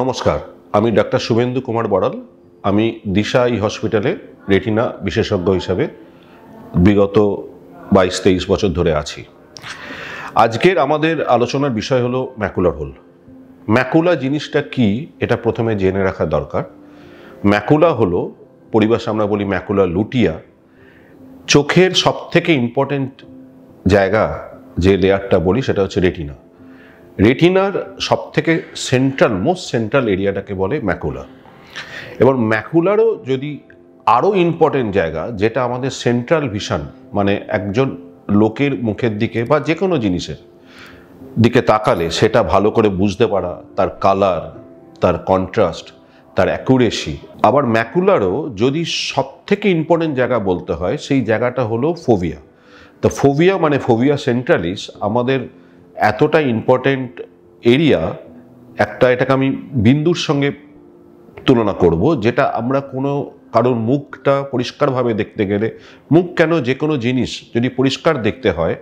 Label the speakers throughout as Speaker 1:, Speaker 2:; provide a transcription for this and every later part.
Speaker 1: নমস্কার আমি ডাক্তার শুভেন্দু কুমার বড়াল আমি দিশা এই হসপিটালে রেটিনা বিশেষজ্ঞ হিসাবে বিগত বাইশ তেইশ বছর ধরে আছি আজকের আমাদের আলোচনার বিষয় হলো ম্যাকুলার হোল ম্যাকুলা জিনিসটা কি এটা প্রথমে জেনে রাখা দরকার ম্যাকুলা হলো পরিবেশ আমরা বলি ম্যাকুলা লুটিয়া চোখের সব থেকে ইম্পর্টেন্ট জায়গা যে লেয়ারটা বলি সেটা হচ্ছে রেটিনা রেটিনার সব থেকে সেন্ট্রাল মোস্ট সেন্ট্রাল এরিয়াটাকে বলে ম্যাকুলা এবার ম্যাকুলারও যদি আরও ইম্পর্টেন্ট জায়গা যেটা আমাদের সেন্ট্রাল ভিশন মানে একজন লোকের মুখের দিকে বা যে কোনো জিনিসের দিকে তাকালে সেটা ভালো করে বুঝতে পারা তার কালার তার কন্ট্রাস্ট তার অ্যাকুরেসি আবার ম্যাকুলারও যদি সব থেকে ইম্পর্টেন্ট জায়গা বলতে হয় সেই জায়গাটা হলো ফোভিয়া তো ফোভিয়া মানে ফোভিয়া সেন্ট্রালিস আমাদের এতটা ইম্পর্টেন্ট এরিয়া একটা এটাকে আমি বিন্দুর সঙ্গে তুলনা করব যেটা আমরা কোনো কারোর মুখটা পরিষ্কারভাবে দেখতে গেলে মুখ কেন যে কোনো জিনিস যদি পরিষ্কার দেখতে হয়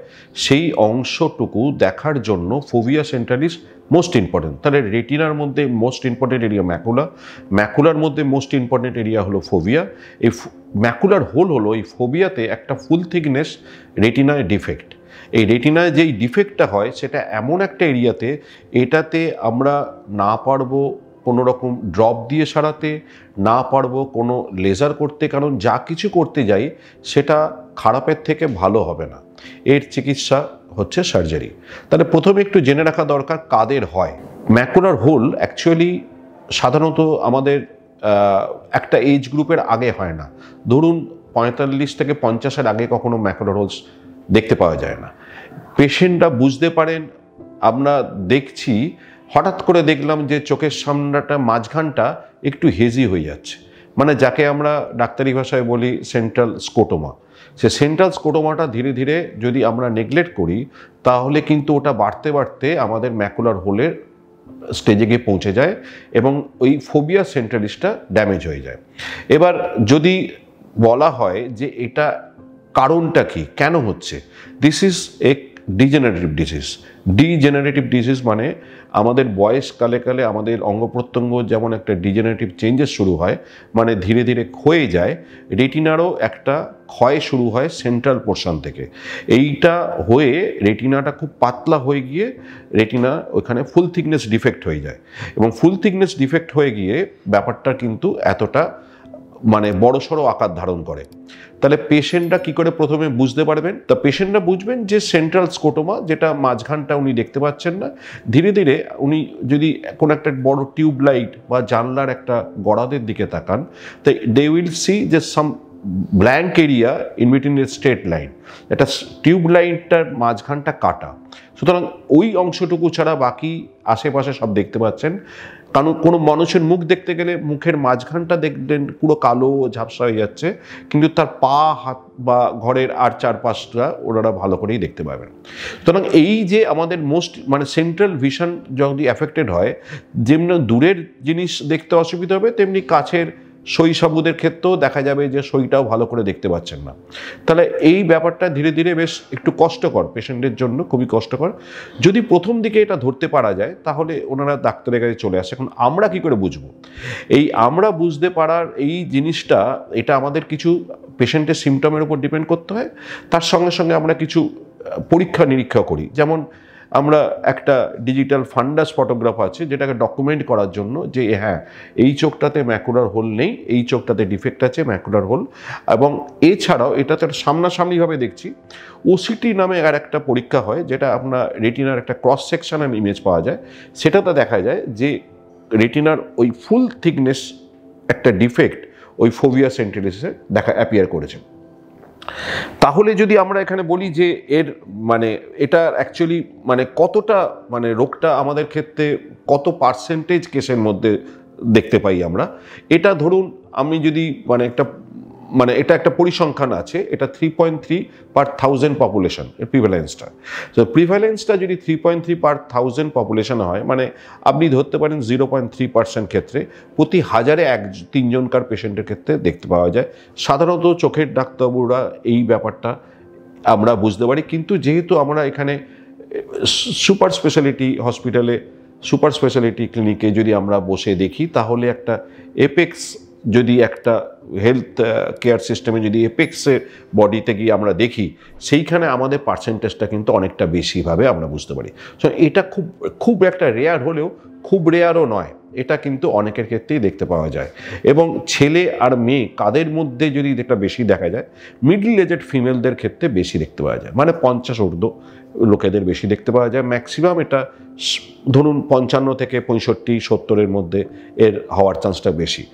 Speaker 1: সেই অংশটুকু দেখার জন্য fovea centre is most important তাহলে রেটিনার মধ্যে মোস্ট ইম্পর্টেন্ট এরিয়া ম্যাকুলা ম্যাকুলার মধ্যে মোস্ট ইম্পর্টেন্ট এরিয়া হলো ফোভিয়া এই ম্যাকুলার হোল হলো এই ফোভিয়াতে একটা ফুল থিকনেস রেটিনায় ডিফেক্ট এই রেটিনায় যেই ডিফেক্টটা হয় সেটা এমন একটা এরিয়াতে এটাতে আমরা না পারবো কোনো রকম ড্রপ দিয়ে সারাতে না পারবো কোনো লেজার করতে কারণ যা কিছু করতে যাই সেটা খারাপের থেকে ভালো হবে না এর চিকিৎসা হচ্ছে সার্জারি তাহলে প্রথমে একটু জেনে রাখা দরকার কাদের হয় ম্যাকুলার হোল অ্যাকচুয়ালি সাধারণত আমাদের একটা এজ গ্রুপের আগে হয় না ধরুন পঁয়তাল্লিশ থেকে পঞ্চাশের আগে কখনো ম্যাকুলার হোলস দেখতে পাওয়া যায় না পেশেন্টরা বুঝতে পারেন আমরা দেখছি হঠাৎ করে দেখলাম যে চোখের সামনাটা মাঝখানটা একটু হেজি হয়ে যাচ্ছে মানে যাকে আমরা ডাক্তারি ভাষায় বলি সেন্ট্রাল স্কোটোমা সে সেন্ট্রাল স্কোটোমাটা ধীরে ধীরে যদি আমরা নেগলেক্ট করি তাহলে কিন্তু ওটা বাড়তে বাড়তে আমাদের ম্যাকুলার হোলের স্টেজে গিয়ে পৌঁছে যায় এবং ওই ফোবিয়া সেন্ট্রালিস্টটা ড্যামেজ হয়ে যায় এবার যদি বলা হয় যে এটা কারণটা কি কেন হচ্ছে this is a degenerative disease degenerative disease মানে আমাদের বয়স কালে কালে আমাদের অঙ্গ প্রত্যঙ্গ যেমন একটা ডিজেনারেটিভ চেঞ্জেস শুরু হয় মানে ধীরে ধীরে ক্ষয়ে যায় রেটিনারও একটা ক্ষয় শুরু হয় সেন্ট্রাল পোর্শন থেকে এইটা হয়ে রেটিনাটা খুব পাতলা হয়ে গিয়ে রেটিনা ওখানে ফুল থিকনেস ডিফেক্ট হয়ে যায় এবং ফুল থিকনেস ডিফেক্ট হয়ে গিয়ে ব্যাপারটা কিন্তু এতটা মানে বড়সড় আকার ধারণ করে তাহলে পেশেন্টরা কি করে প্রথমে বুঝতে পারবেন তা পেশেন্টরা বুঝবেন যে সেন্ট্রাল স্কোটোমা যেটা মাঝখানটা উনি দেখতে পাচ্ছেন না ধীরে ধীরে উনি যদি কোনো একটা বড় টিউবলাইট বা জানলার একটা গড়াদের দিকে তাকান তো দে উইল সি যে some blank area in between a straight line একটা টিউব লাইনটার মাঝখানটা কাটা সুতরাং ওই অংশটুকু ছাড়া বাকি আশেপাশে সব দেখতে পাচ্ছেন কারণ কোনো মানুষের মুখ দেখতে গেলে মুখের মাঝখানটা দেখলেন পুরো কালো ঝাপসা হয়ে যাচ্ছে কিন্তু তার পা হাত বা ঘরের আর চারপাশটা ওনারা ভালো করেই দেখতে পাবেন সুতরাং এই যে আমাদের মোস্ট মানে সেন্ট্রাল ভিশন যদি অ্যাফেক্টেড হয় যেমন দূরের জিনিস দেখতে অসুবিধা হবে তেমনি কাছের শৈশাবুদের ক্ষেত্রেও দেখা যাবে যে সইটাও ভালো করে দেখতে পাচ্ছেন না তাহলে এই ব্যাপারটা ধীরে ধীরে বেশ একটু কষ্টকর পেশেন্টের জন্য খুবই কষ্টকর যদি প্রথম দিকে এটা ধরতে পারা যায় তাহলে ওনারা ডাক্তারের কাছে চলে আসে এখন আমরা কি করে বুঝবো এই আমরা বুঝতে পারার এই জিনিসটা এটা আমাদের কিছু পেশেন্টের সিমটমের উপর ডিপেন্ড করতে হয় তার সঙ্গে সঙ্গে আমরা কিছু পরীক্ষা নিরীক্ষা করি যেমন আমরা একটা ডিজিটাল ফান্ডাস ফটোগ্রাফ আছে যেটাকে ডকুমেন্ট করার জন্য যে হ্যাঁ এই চোখটাতে ম্যাকুলার হোল নেই এই চোখটাতে ডিফেক্ট আছে ম্যাকুলার হোল এবং এছাড়াও এটা তো সামনাসামনিভাবে দেখছি ওসিটি নামে আর একটা পরীক্ষা হয় যেটা আপনার রেটিনার একটা ক্রস সেকশনাল ইমেজ পাওয়া যায় সেটাতে দেখা যায় যে রেটিনার ওই ফুল থিকনেস একটা ডিফেক্ট ওই ফোভিয়া সেন্টেলিসে দেখা অ্যাপিয়ার করেছে তাহলে যদি আমরা এখানে বলি যে এর মানে এটা অ্যাকচুয়ালি মানে কতটা মানে রোগটা আমাদের ক্ষেত্রে কত পার্সেন্টেজ কেসের মধ্যে দেখতে পাই আমরা এটা ধরুন আমি যদি মানে একটা মানে এটা একটা পরিসংখ্যান আছে এটা three point three per thousand population প্রিভ্যালেন্সটা তো প্রিভ্যালেন্সটা যদি three point three per thousand population হয় মানে আপনি ধরতে পারেন জিরো পয়েন্ট থ্রি পার্সেন্ট ক্ষেত্রে প্রতি হাজারে এক তিনজনকার পেশেন্টের ক্ষেত্রে দেখতে পাওয়া যায় সাধারণত চোখের ডাক্তারবাবুরা এই ব্যাপারটা আমরা বুঝতে পারি কিন্তু যেহেতু আমরা এখানে সুপার স্পেশালিটি হসপিটালে সুপার স্পেশালিটি ক্লিনিকে যদি আমরা বসে দেখি তাহলে একটা এপেক্স যদি একটা হেলথ কেয়ার সিস্টেমে যদি এপেক্সের বডিতে গিয়ে আমরা দেখি সেইখানে আমাদের পার্সেন্টেজটা কিন্তু অনেকটা বেশিভাবে আমরা বুঝতে পারি সো এটা খুব খুব একটা রেয়ার হলেও খুব রেয়ারও নয় এটা কিন্তু অনেকের ক্ষেত্রেই দেখতে পাওয়া যায় এবং ছেলে আর মেয়ে কাদের মধ্যে যদি এটা বেশি দেখা যায় মিডল এজেড ফিমেলদের ক্ষেত্রে বেশি দেখতে পাওয়া যায় মানে পঞ্চাশ ঊর্ধ্ব লোকেদের বেশি দেখতে পাওয়া যায় ম্যাক্সিমাম এটা ধরুন পঞ্চান্ন থেকে পঁয়ষট্টি সত্তরের মধ্যে এর হওয়ার চান্সটা বেশি